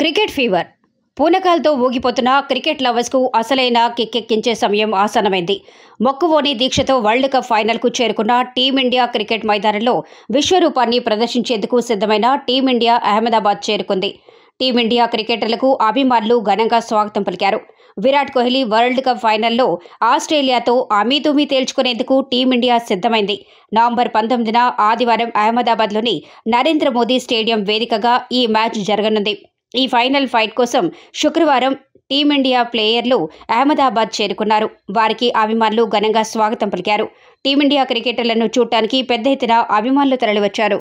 cricket fever పూనకాలతో ఊగిపోతున్న cricket లవర్స్కు అసలైన కిక్కెక్కించే సమయం ఆసనమైంది మొక్కువోని దీక్షతో వరల్డ్ కప్ ఫైనల్కు చేరుకున్న టీమిండియా క్రికెట్ మైదానంలో విశ్వరూపాన్ని ప్రదర్శించేందుకు సిద్ధమైన టీమిండియా అహ్మదాబాద్ చేరుకుంది టీమిండియా క్రికెటర్లకు అభిమానులు ఘనంగా స్వాగతం పలికారు విరాట్ కోహ్లీ వరల్డ్ కప్ ఫైనల్లో ఆస్ట్రేలియాతో అమీతుమీ తేల్చుకునేందుకు టీమిండియా సిద్ధమైంది నవంబర్ పంతొమ్మిదిన ఆదివారం అహ్మదాబాద్లోని నరేంద్ర మోదీ స్టేడియం వేదికగా ఈ మ్యాచ్ జరగనుంది ఈ ఫైనల్ ఫైట్ కోసం శుక్రవారం టీమిండియా ప్లేయర్లు అహ్మదాబాద్ చేరుకున్నారు వారికి అభిమానులు ఘనంగా స్వాగతం పలికారు టీమిండియా క్రికెటర్లను చూడటానికి పెద్ద ఎత్తున అభిమానులు తరలివచ్చారు